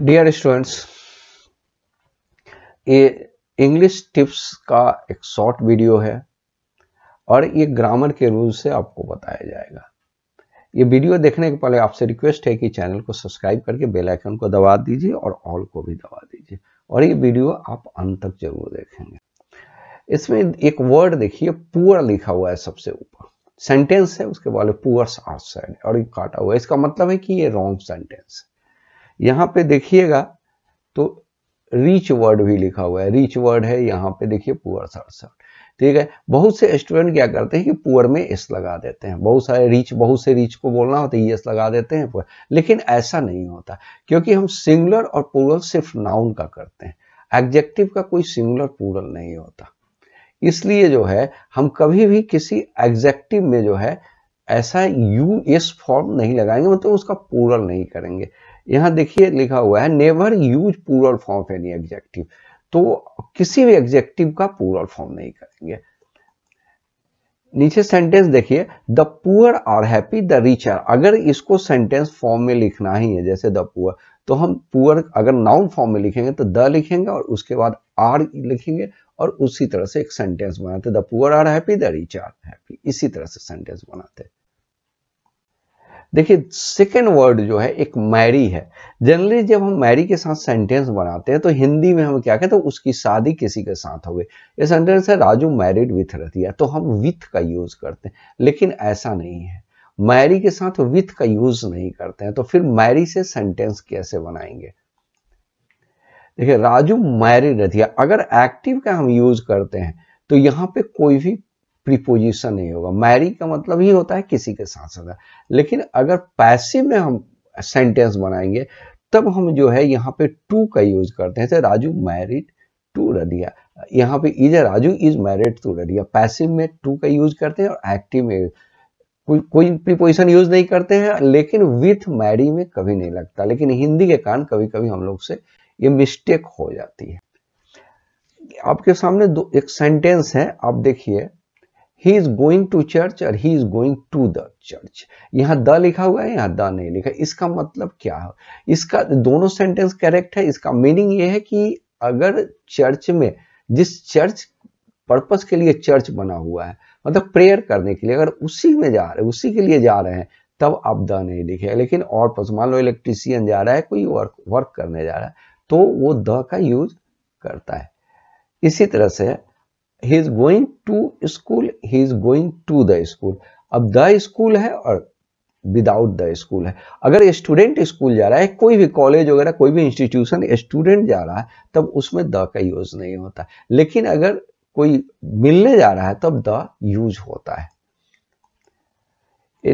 Dear students ये English tips का एक शॉर्ट वीडियो है और ये ग्रामर के रूल से आपको बताया जाएगा ये वीडियो देखने के पहले आपसे रिक्वेस्ट है कि चैनल को सब्सक्राइब करके बेल आइकन को दबा दीजिए और ऑल को भी दबा दीजिए और ये वीडियो आप अंत तक जरूर देखेंगे इसमें एक वर्ड देखिए पुअर लिखा हुआ है सबसे ऊपर सेंटेंस है उसके बाद पुअर्स आर और ये काटा हुआ है इसका मतलब है कि ये रॉन्ग सेंटेंस है यहाँ पे देखिएगा तो रीच वर्ड भी लिखा हुआ है रीच वर्ड है यहाँ पे देखिए पुअर सड़सठ ठीक है बहुत से स्टूडेंट क्या करते हैं कि पुअर में एस लगा देते हैं बहुत सारे रीच बहुत से रीच को बोलना होता है एस लगा देते हैं पुअर लेकिन ऐसा नहीं होता क्योंकि हम सिंगुलर और प्लूरल सिर्फ नाउन का करते हैं एग्जेक्टिव का कोई सिंगुलर प्लूरल नहीं होता इसलिए जो है हम कभी भी किसी एग्जेक्टिव में जो है ऐसा यू एस फॉर्म नहीं लगाएंगे मतलब उसका पूरल नहीं करेंगे यहाँ देखिए लिखा हुआ है never use plural form of any adjective तो किसी भी एग्जेक्टिव का पूरल फॉर्म नहीं करेंगे नीचे सेंटेंस देखिए the poor are happy the rich are अगर इसको सेंटेंस फॉर्म में लिखना ही है जैसे द पुअर तो हम पुअर अगर नाउन फॉर्म में लिखेंगे तो द लिखेंगे और उसके बाद आर लिखेंगे और उसी तरह से एक सेंटेंस बनाते the poor are happy the rich are happy इसी तरह से सेंटेंस बनाते हैं देखिए सेकेंड वर्ड जो है एक मैरी है जनरली जब हम मैरी के साथ सेंटेंस बनाते हैं तो हिंदी में हम क्या कहते हैं तो उसकी शादी किसी के साथ हो गई ये सेंटेंस है राजू मैरिड विथ रतिया तो हम विथ का यूज करते हैं लेकिन ऐसा नहीं है मैरी के साथ विथ का यूज नहीं करते हैं तो फिर मैरी से सेंटेंस कैसे बनाएंगे देखिए राजू मैरिड रतिया अगर एक्टिव का हम यूज करते हैं तो यहाँ पे कोई भी प्रीपोजिशन नहीं होगा मैरी का मतलब ही होता है किसी के साथ साथ लेकिन अगर पैसिव में हम सेंटेंस बनाएंगे तब हम जो है यहाँ पे टू का यूज करते हैं राजू मैरिड टू रदिया यहाँ पे is Raju is married to Radhiya passive में टू का यूज करते हैं और एक्टिव में कोई कोई प्रीपोजिशन यूज नहीं करते हैं लेकिन विथ मैरी में कभी नहीं लगता लेकिन हिंदी के कारण कभी कभी हम लोग से ये मिस्टेक हो जाती है आपके सामने दो एक सेंटेंस है आप देखिए he is going to church और he is going to the church यहाँ द लिखा हुआ है यहाँ द नहीं लिखा इसका मतलब क्या है इसका दोनों सेंटेंस करेक्ट है इसका मीनिंग ये है कि अगर चर्च में जिस चर्च पर्पस के लिए चर्च बना हुआ है मतलब प्रेयर करने के लिए अगर उसी में जा रहे उसी के लिए जा रहे हैं तब आप द नहीं लिखे लेकिन और पर्पस मान लो इलेक्ट्रीशियन जा रहा है कोई वर्क वर्क करने जा रहा है तो वो द का यूज करता है इसी तरह से he is going to school he is going to the school अब द स्कूल है और विदाउट द स्कूल है अगर स्टूडेंट स्कूल जा रहा है कोई भी कॉलेज वगैरह कोई भी इंस्टीट्यूशन स्टूडेंट जा रहा है तब उसमें द का यूज नहीं होता लेकिन अगर कोई मिलने जा रहा है तब द यूज होता है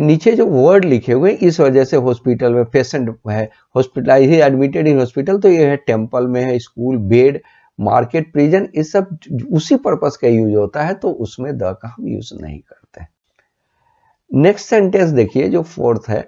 नीचे जो वर्ड लिखे हुए इस वजह से हॉस्पिटल में पेशेंट है हॉस्पिटलाइज एडमिटेड इन हॉस्पिटल तो ये है टेम्पल में है स्कूल बेड मार्केट प्रिजन ये सब उसी पर्पस का यूज होता है तो उसमें द का हम यूज नहीं करते नेक्स्ट सेंटेंस देखिए जो फोर्थ है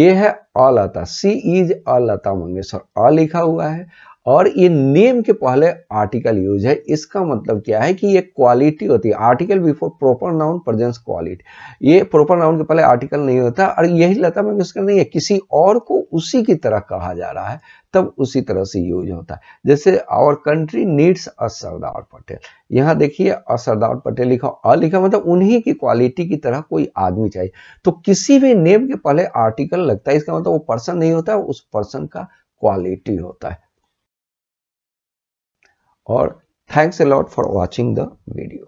ये है अलता सी इज अलता मंगेशकर अ लिखा हुआ है और ये नेम के पहले आर्टिकल यूज है इसका मतलब क्या है कि ये क्वालिटी होती है article before proper noun presence quality ये प्रॉपर नाउन के पहले आर्टिकल नहीं होता और यही लता मंगेशकर नहीं है किसी और को उसी की तरह कहा जा रहा है तब उसी तरह से यूज होता है जैसे our country needs a Sardar Patel यहाँ देखिए अ सरदार पटेल लिखा अ लिखा मतलब उन्हीं की क्वालिटी की तरह कोई आदमी चाहिए तो किसी भी नेम के पहले आर्टिकल लगता है इसका मतलब वो पर्सन नहीं होता उस पर्सन का क्वालिटी होता है or thanks a lot for watching the video.